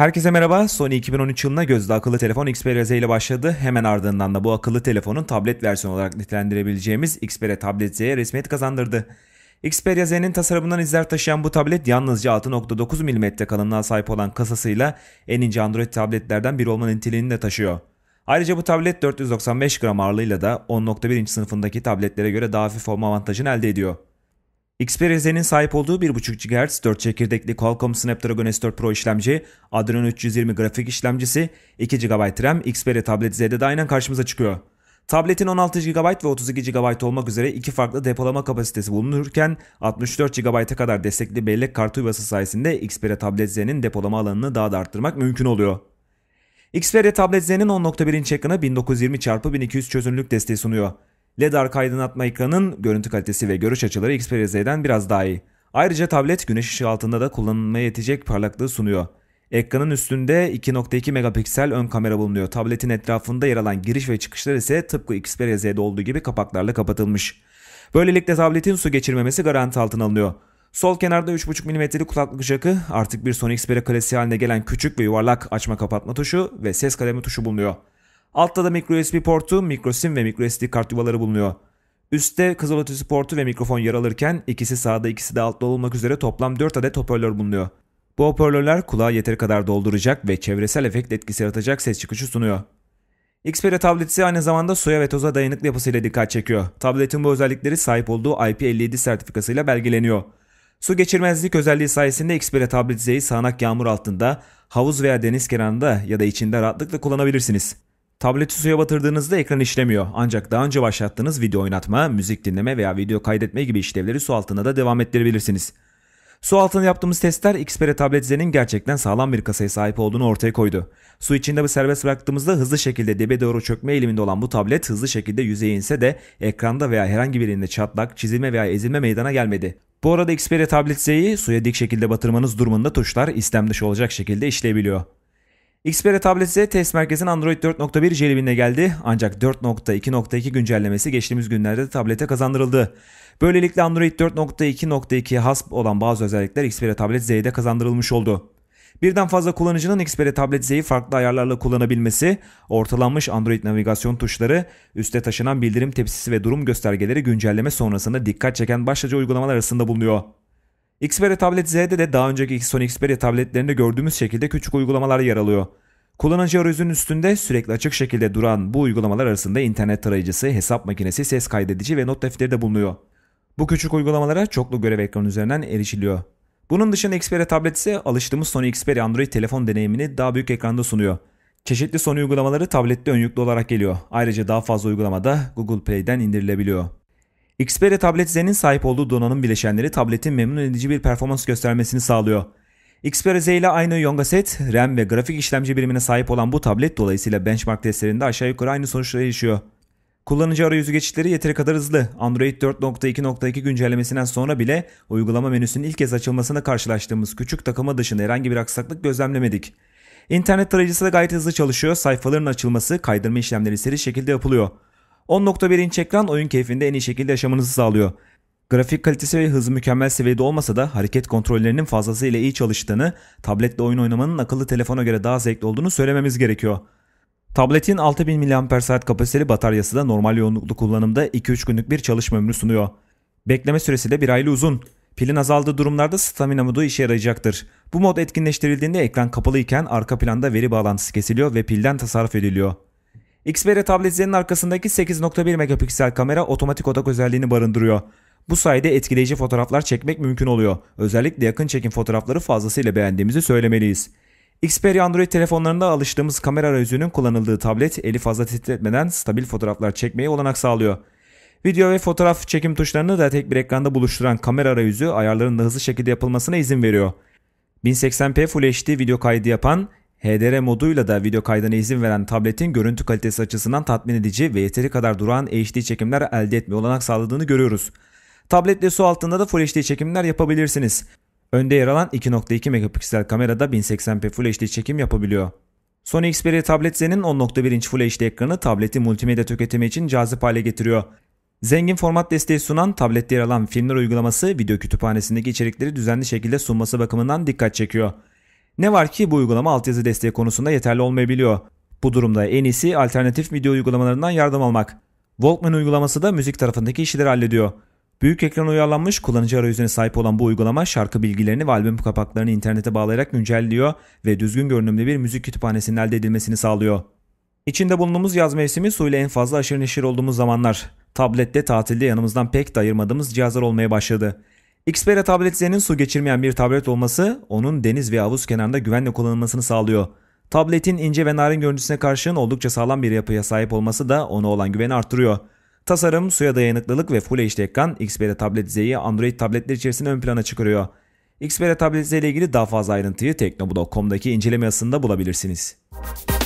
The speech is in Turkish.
Herkese merhaba. Sony 2013 yılına gözde akıllı telefon Xperia Z ile başladı. Hemen ardından da bu akıllı telefonun tablet versiyonu olarak nitelendirebileceğimiz Xperia Tablet Z'ye resmiyet kazandırdı. Xperia Z'nin tasarımından izler taşıyan bu tablet yalnızca 6.9 mm kalınlığa sahip olan kasasıyla en ince Android tabletlerden biri olma niteliğini de taşıyor. Ayrıca bu tablet 495 gram ağırlığıyla da 10.1 inç sınıfındaki tabletlere göre daha hafif olma avantajını elde ediyor. Xperia'nın sahip olduğu 1.5 GHz 4 çekirdekli Qualcomm Snapdragon S4 Pro işlemci, Adreno 320 grafik işlemcisi, 2 GB RAM Xperia Tablet Z'de de aynen karşımıza çıkıyor. Tabletin 16 GB ve 32 GB olmak üzere iki farklı depolama kapasitesi bulunurken 64 GB'a kadar destekli bellek kartı yuvası sayesinde Xperia Tablet Z'nin depolama alanını daha da arttırmak mümkün oluyor. Xperia Tablet Z'nin 10.1 inç ekranı 1920x1200 çözünürlük desteği sunuyor. LEDAR aydınlatma ekranın görüntü kalitesi ve görüş açıları Xperia Z'den biraz daha iyi. Ayrıca tablet güneş ışığı altında da kullanılmaya yetecek parlaklığı sunuyor. Ekranın üstünde 2.2 megapiksel ön kamera bulunuyor. Tabletin etrafında yer alan giriş ve çıkışlar ise tıpkı Xperia Z'de olduğu gibi kapaklarla kapatılmış. Böylelikle tabletin su geçirmemesi garanti altına alınıyor. Sol kenarda 3.5 mm'lik kulaklık jackı, artık bir Sony Xperia klasiği haline gelen küçük ve yuvarlak açma kapatma tuşu ve ses kalemi tuşu bulunuyor. Altta da micro USB portu, micro SIM ve micro SD kart yuvaları bulunuyor. Üste kızıl ötesi portu ve mikrofon yer alırken ikisi sağda ikisi de altta olmak üzere toplam 4 adet hoparlör bulunuyor. Bu hoparlörler kulağı yeteri kadar dolduracak ve çevresel efekt etkisi yaratacak ses çıkışı sunuyor. Xperia tableti aynı zamanda suya ve toza dayanıklı yapısıyla dikkat çekiyor. Tabletin bu özellikleri sahip olduğu IP57 sertifikasıyla belgeleniyor. Su geçirmezlik özelliği sayesinde Xperia tablet Z'yi sağanak yağmur altında, havuz veya deniz kenarında ya da içinde rahatlıkla kullanabilirsiniz. Tableti suya batırdığınızda ekran işlemiyor. Ancak daha önce başlattığınız video oynatma, müzik dinleme veya video kaydetme gibi işlevleri su altında da devam ettirebilirsiniz. Su altında yaptığımız testler Xperia Tablet Z'nin gerçekten sağlam bir kasaya sahip olduğunu ortaya koydu. Su içinde bir serbest bıraktığımızda hızlı şekilde debe doğru çökme eğiliminde olan bu tablet hızlı şekilde yüzeye inse de ekranda veya herhangi birinde çatlak, çizilme veya ezilme meydana gelmedi. Bu arada Xperia Tablet Z'yi suya dik şekilde batırmanız durumunda tuşlar istem dışı olacak şekilde işleyebiliyor. Xperia tablet Z test merkezinin Android 4.1 Jelly jelibinle geldi ancak 4.2.2 güncellemesi geçtiğimiz günlerde de tablete kazandırıldı. Böylelikle Android 4.2.2 hasp olan bazı özellikler Xperia tablet Z'ye de kazandırılmış oldu. Birden fazla kullanıcının Xperia Tablet Z'yi farklı ayarlarla kullanabilmesi, ortalanmış Android navigasyon tuşları, üste taşınan bildirim tepsisi ve durum göstergeleri güncelleme sonrasında dikkat çeken başlıca uygulamalar arasında bulunuyor. Xperia Tablet Z'de de daha önceki Sony Xperia tabletlerinde gördüğümüz şekilde küçük uygulamalar yer alıyor. Kullanıcı arayüzünün üstünde sürekli açık şekilde duran bu uygulamalar arasında internet tarayıcısı, hesap makinesi, ses kaydedici ve not defteri de bulunuyor. Bu küçük uygulamalara çoklu görev ekranı üzerinden erişiliyor. Bunun dışında Xperia tablet ise alıştığımız Sony Xperia Android telefon deneyimini daha büyük ekranda sunuyor. Çeşitli Sony uygulamaları tablette ön yüklü olarak geliyor. Ayrıca daha fazla uygulama da Google Play'den indirilebiliyor. Xperia Tablet Z'nin sahip olduğu donanım bileşenleri tabletin memnun edici bir performans göstermesini sağlıyor. Xperia Z ile aynı Yonga set, RAM ve grafik işlemci birimine sahip olan bu tablet dolayısıyla benchmark testlerinde aşağı yukarı aynı sonuçlara erişiyor. Kullanıcı arayüzü geçişleri yeteri kadar hızlı. Android 4.2.2 güncellemesinden sonra bile uygulama menüsünün ilk kez açılmasında karşılaştığımız küçük takıma dışında herhangi bir aksaklık gözlemlemedik. İnternet tarayıcısı da gayet hızlı çalışıyor. Sayfaların açılması, kaydırma işlemleri seri şekilde yapılıyor. 10.1 inç ekran oyun keyfinde en iyi şekilde yaşamanızı sağlıyor. Grafik kalitesi ve hızı mükemmel seviyede olmasa da hareket kontrollerinin fazlasıyla iyi çalıştığını, tabletle oyun oynamanın akıllı telefona göre daha zevkli olduğunu söylememiz gerekiyor. Tabletin 6000 mAh kapasiteli bataryası da normal yoğunluklu kullanımda 2-3 günlük bir çalışma ömrü sunuyor. Bekleme süresi de bir aylı uzun. Pilin azaldığı durumlarda stamina modu işe yarayacaktır. Bu mod etkinleştirildiğinde ekran kapalı iken arka planda veri bağlantısı kesiliyor ve pilden tasarruf ediliyor. Xperia tabletlerinin arkasındaki 8.1 megapiksel kamera otomatik odak özelliğini barındırıyor. Bu sayede etkileyici fotoğraflar çekmek mümkün oluyor. Özellikle yakın çekim fotoğrafları fazlasıyla beğendiğimizi söylemeliyiz. Xperia Android telefonlarında alıştığımız kamera arayüzünün kullanıldığı tablet eli fazla titretmeden stabil fotoğraflar çekmeye olanak sağlıyor. Video ve fotoğraf çekim tuşlarını da tek bir ekranda buluşturan kamera arayüzü ayarların da hızlı şekilde yapılmasına izin veriyor. 1080p Full HD video kaydı yapan HDR moduyla da video kaydına izin veren tabletin görüntü kalitesi açısından tatmin edici ve yeteri kadar durağan HD çekimler elde etme olanak sağladığını görüyoruz. Tabletle su altında da Full HD çekimler yapabilirsiniz. Önde yer alan 2.2 megapiksel kamerada 1080p Full HD çekim yapabiliyor. Sony Xperia Tablet Z'nin 10.1 inç Full HD ekranı tableti multimedya tüketimi için cazip hale getiriyor. Zengin format desteği sunan tablette yer alan filmler uygulaması video kütüphanesindeki içerikleri düzenli şekilde sunması bakımından dikkat çekiyor. Ne var ki bu uygulama altyazı desteği konusunda yeterli olmayabiliyor. Bu durumda en iyisi alternatif video uygulamalarından yardım almak. Walkman uygulaması da müzik tarafındaki işleri hallediyor. Büyük ekran uyarlanmış kullanıcı arayüzüne sahip olan bu uygulama şarkı bilgilerini ve albüm kapaklarını internete bağlayarak güncelliyor ve düzgün görünümlü bir müzik kütüphanesinin elde edilmesini sağlıyor. İçinde bulunduğumuz yaz mevsimi suyla en fazla aşırı neşir olduğumuz zamanlar. Tablette tatilde yanımızdan pek de ayırmadığımız cihazlar olmaya başladı. Xperia tabletlerinin su geçirmeyen bir tablet olması onun deniz ve havuz kenarında güvenle kullanılmasını sağlıyor. Tabletin ince ve narin görüntüsüne karşın oldukça sağlam bir yapıya sahip olması da ona olan güveni artırıyor. Tasarım, suya dayanıklılık ve Full HD ekran Xperia Tablet Z'yi Android tabletler içerisinde ön plana çıkarıyor. Xperia Tablet Z ile ilgili daha fazla ayrıntıyı teknoblog.com'daki inceleme yazısında bulabilirsiniz. Müzik